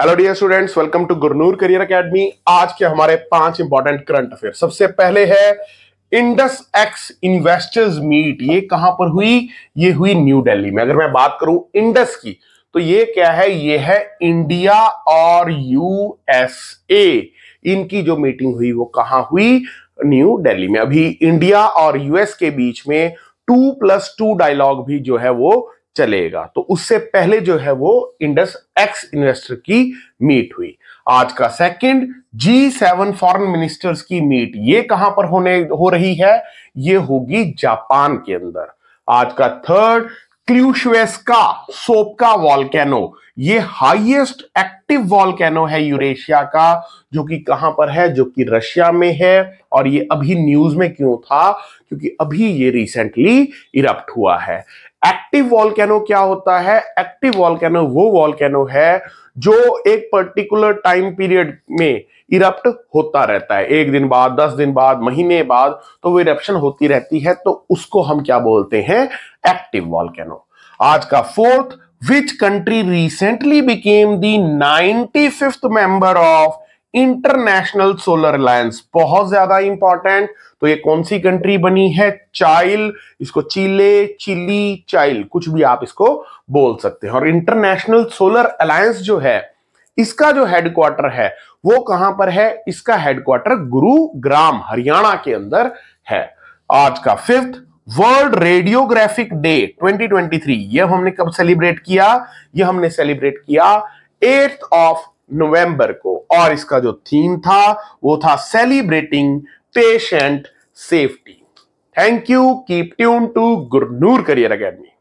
hello dear students welcome to Gurnoor career academy आज के हमारे पांच इंपॉर्टेंट करंट अफेयर सबसे पहले है इंडस एक्स इन्वेस्टर्स मीट ये कहां पर हुई ये हुई न्यू दिल्ली में अगर मैं बात करूं इंडस की तो ये क्या है ये है इंडिया और यूएसए इनकी जो मीटिंग हुई वो कहां हुई न्यू दिल्ली में अभी इंडिया और यूएस के बीच में टू प्लस टू डायलॉग भी जो है वो चलेगा तो उससे पहले जो है वो इंडस एक्स इन्वेस्टर की मीट हुई आज का second G seven foreign ministers की मीट ये कहां पर होने हो रही है ये होगी जापान के अंदर आज का थर्ड क्ल्यूशवेस्का सोपका वॉलकैनो ये हाईएस्ट एक्टिव वॉलकैनो है यूरेशिया का जो कि कहां पर है जो कि रशिया में है और ये अभी न्यूज में क्यों था क्योंकि अभी ये रिसेंटली इरप्ट हुआ है एक्टिव वॉलकैनो क्या होता है एक्टिव वॉल्केनो वो वॉल्केनो है जो एक पर्टिकुलर टाइम पीरियड में इरप्ट होता रहता है एक दिन बाद दस दिन बाद महीने बाद तो वो इरप्शन होती रहती है तो उसको हम क्या बोलते हैं एक्टिव वॉलकैनो आज का fourth which country recently became the ninety fifth member of international solar alliance बहुत ज्यादा इंपॉर्टेंट तो ये कौन सी कंट्री बनी है चाइल इसको चिले चिली चाइल कुछ भी आप इसको बोल सकते हैं और इंटरनेशनल सोलर अलायंस जो है इसका जो हेडक्वार्टर है वो कहां पर है इसका हेडक्वार्टर गुरुग्राम हरियाणा के अंदर है आज का फिफ्थ वर्ल्ड रेडियोग्राफिक डे 2023 ये हमने कब सेलिब्रेट किया ये हमने सेलिब्रेट किया एट ऑफ नवंबर को और इसका जो थीम था वो था celebrating patient safety thank you keep tune to Gurnoor career academy